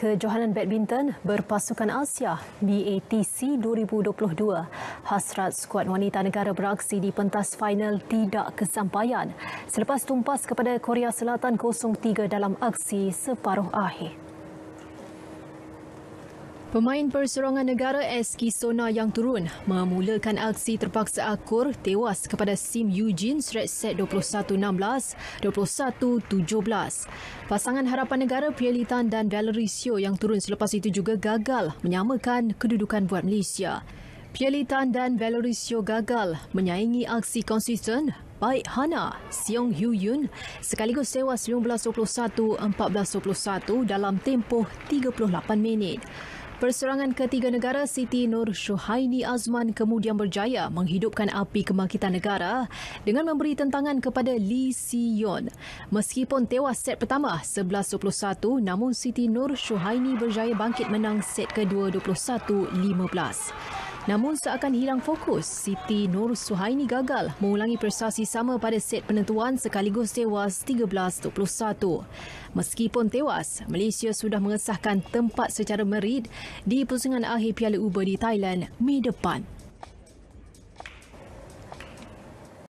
Kejohanan Badminton Berpasukan Asia BATC 2022. Hasrat skuad wanita negara beraksi di pentas final tidak kesampaian selepas tumpas kepada Korea Selatan 0-3 dalam aksi separuh akhir. Pemain perserongan negara SK Sona yang turun memulakan aksi terpaksa akur tewas kepada Sim Eugene straight set 21-16, 21-17. Pasangan harapan negara Pialitan dan Valerie Sio yang turun selepas itu juga gagal menyamakan kedudukan buat Malaysia. Pialitan dan Valerie gagal menyaingi aksi konsisten baik Hana Siong Hyu Yun sekaligus tewas 15-21, 14-21 dalam tempoh 38 minit. Perserangan ketiga negara Siti Nur Shuhaini Azman kemudian berjaya menghidupkan api kemakitan negara dengan memberi tentangan kepada Lee si Meskipun tewas set pertama 11-21, namun Siti Nur Shuhaini berjaya bangkit menang set kedua 21-15. Namun seakan hilang fokus, Siti Nur Suhaini gagal mengulangi prestasi sama pada set penentuan sekaligus tewas 13-21. Meskipun tewas, Malaysia sudah mengesahkan tempat secara merid di pusingan akhir Piala Uber di Thailand Mei depan.